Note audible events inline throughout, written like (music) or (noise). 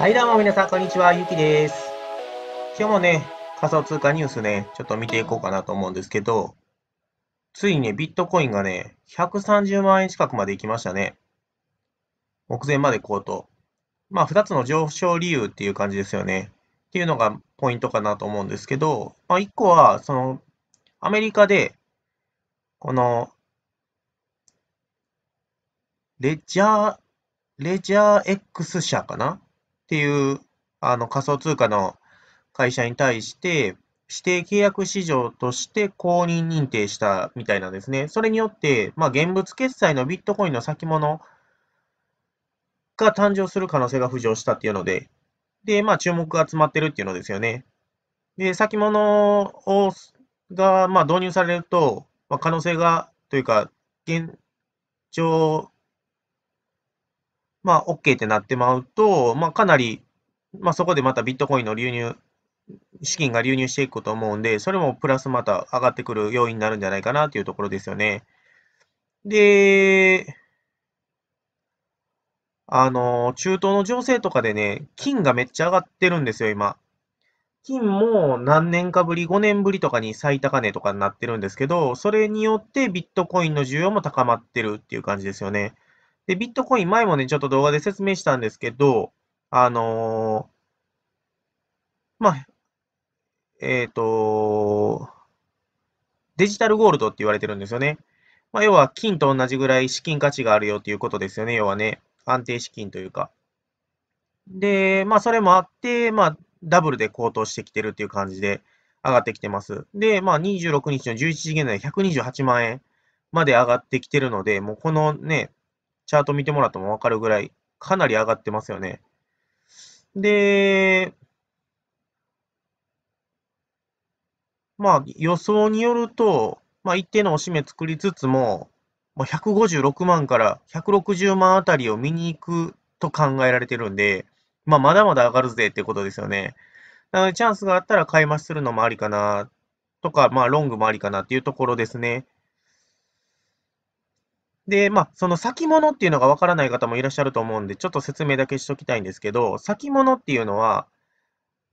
はいどうも皆さん、こんにちは。ゆきです。今日もね、仮想通貨ニュースね、ちょっと見ていこうかなと思うんですけど、ついにね、ビットコインがね、130万円近くまで行きましたね。目前までこうと。まあ、2つの上昇理由っていう感じですよね。っていうのがポイントかなと思うんですけど、まあ、1個は、その、アメリカで、この、レジャー、レジャー X 社かなっていう、あの、仮想通貨の会社に対して、指定契約市場として公認認定したみたいなんですね。それによって、まあ、現物決済のビットコインの先物が誕生する可能性が浮上したっていうので、で、まあ、注目が集まってるっていうのですよね。で、先物をが、まあ、導入されると、まあ、可能性が、というか、現状まあ、OK ってなってまうと、まあ、かなり、まあ、そこでまたビットコインの流入、資金が流入していくと思うんで、それもプラスまた上がってくる要因になるんじゃないかなというところですよね。で、あの、中東の情勢とかでね、金がめっちゃ上がってるんですよ、今。金も何年かぶり、5年ぶりとかに最高値とかになってるんですけど、それによってビットコインの需要も高まってるっていう感じですよね。で、ビットコイン、前もね、ちょっと動画で説明したんですけど、あのー、まあ、えっ、ー、と、デジタルゴールドって言われてるんですよね。まあ、要は、金と同じぐらい資金価値があるよっていうことですよね。要はね、安定資金というか。で、まあ、それもあって、まあ、ダブルで高騰してきてるっていう感じで上がってきてます。で、まあ、26日の11時現在128万円まで上がってきてるので、もうこのね、チャート見てもらってもわかるぐらい、かなり上がってますよね。で、まあ予想によると、まあ一定のおしめ作りつつも、まあ、156万から160万あたりを見に行くと考えられてるんで、まあまだまだ上がるぜってことですよね。なのでチャンスがあったら買い増しするのもありかなとか、まあロングもありかなっていうところですね。で、まあ、その先物っていうのがわからない方もいらっしゃると思うんで、ちょっと説明だけしときたいんですけど、先物っていうのは、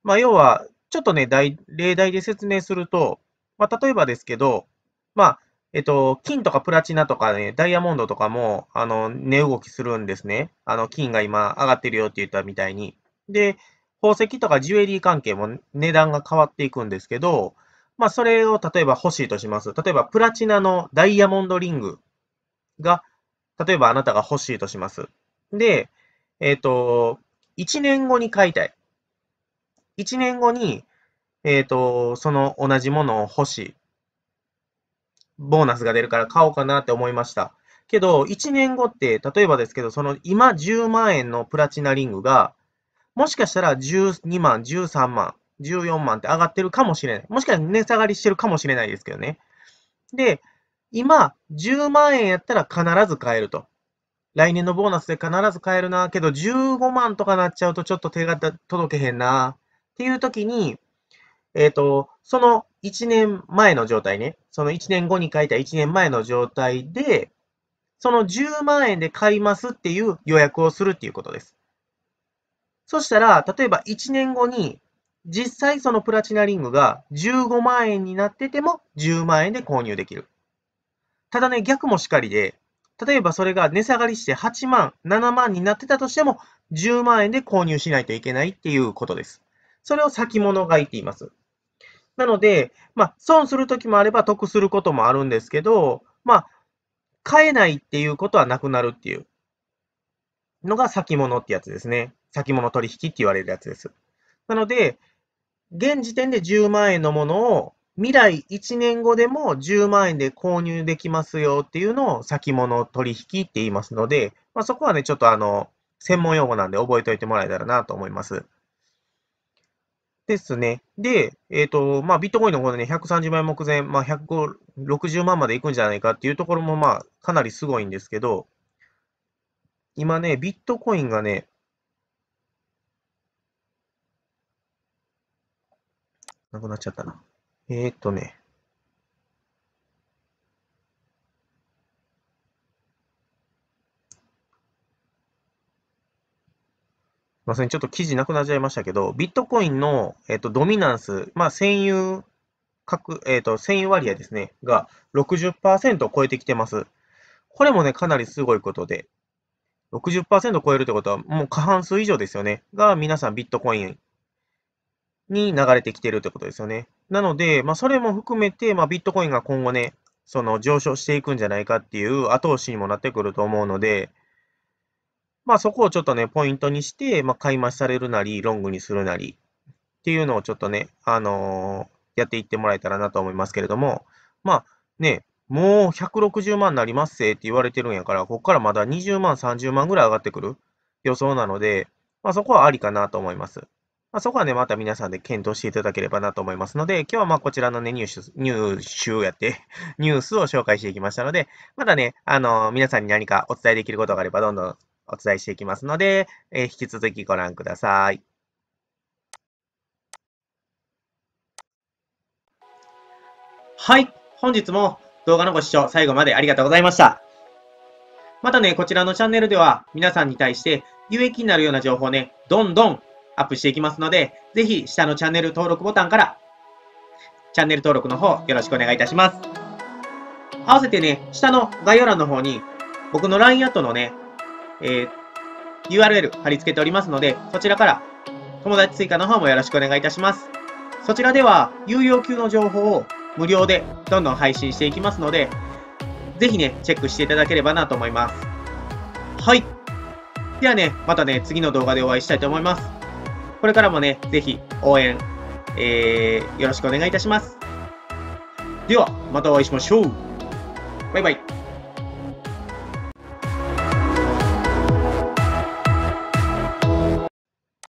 まあ、要は、ちょっとね、例題で説明すると、まあ、例えばですけど、まあ、えっと、金とかプラチナとかね、ダイヤモンドとかも、あの、値動きするんですね。あの、金が今上がってるよって言ったみたいに。で、宝石とかジュエリー関係も値段が変わっていくんですけど、まあ、それを例えば欲しいとします。例えば、プラチナのダイヤモンドリングが、例えばあなたが欲しいとします。で、えっ、ー、と、1年後に買いたい。1年後に、えっ、ー、と、その同じものを欲しい。ボーナスが出るから買おうかなって思いました。けど、1年後って、例えばですけど、その今10万円のプラチナリングが、もしかしたら12万、13万、14万って上がってるかもしれない。もしかしたら値下がりしてるかもしれないですけどね。で、今、10万円やったら必ず買えると。来年のボーナスで必ず買えるな、けど15万とかなっちゃうとちょっと手が届けへんな、っていう時に、えっ、ー、と、その1年前の状態ね、その1年後に書いた1年前の状態で、その10万円で買いますっていう予約をするっていうことです。そしたら、例えば1年後に、実際そのプラチナリングが15万円になってても10万円で購入できる。ただね、逆もしかりで、例えばそれが値下がりして8万、7万になってたとしても、10万円で購入しないといけないっていうことです。それを先物買いって言います。なので、まあ、損するときもあれば得することもあるんですけど、まあ、買えないっていうことはなくなるっていうのが先物ってやつですね。先物取引って言われるやつです。なので、現時点で10万円のものを未来1年後でも10万円で購入できますよっていうのを先物取引って言いますので、まあ、そこはね、ちょっとあの、専門用語なんで覚えておいてもらえたらなと思います。ですね。で、えっ、ー、と、まあ、ビットコインのこでね、130万円目前、まあ、160万までいくんじゃないかっていうところも、まあ、かなりすごいんですけど、今ね、ビットコインがね、なくなっちゃったな。えー、っとね。すみません。ちょっと記事なくなっちゃいましたけど、ビットコインの、えっと、ドミナンス、まあ、占有、各、えっと、占有割合ですね、が60%を超えてきてます。これもね、かなりすごいことで、60%超えるってことは、もう過半数以上ですよね。が、皆さんビットコインに流れてきてるってことですよね。なので、まあ、それも含めて、まあ、ビットコインが今後ね、その上昇していくんじゃないかっていう後押しにもなってくると思うので、まあ、そこをちょっとね、ポイントにして、まあ、買い増しされるなり、ロングにするなりっていうのをちょっとね、あのー、やっていってもらえたらなと思いますけれども、まあね、もう160万になりますせって言われてるんやから、ここからまだ20万、30万ぐらい上がってくる予想なので、まあ、そこはありかなと思います。まあ、そこはね、また皆さんで検討していただければなと思いますので、今日はまこちらのね、ニュース、ニュースをやって (laughs) ニュースを紹介していきましたので、まだね、あの、皆さんに何かお伝えできることがあれば、どんどんお伝えしていきますので、えー、引き続きご覧ください。はい、本日も動画のご視聴最後までありがとうございました。またね、こちらのチャンネルでは皆さんに対して有益になるような情報ね、どんどんアップしていきますので、ぜひ下のチャンネル登録ボタンからチャンネル登録の方よろしくお願いいたします。合わせてね、下の概要欄の方に僕の LINE アットのね、えー、URL 貼り付けておりますので、そちらから友達追加の方もよろしくお願いいたします。そちらでは有料級の情報を無料でどんどん配信していきますので、ぜひね、チェックしていただければなと思います。はい。ではね、またね、次の動画でお会いしたいと思います。これからもね、ぜひ応援、えー、よろしくお願いいたします。では、またお会いしましょう。バイバイ。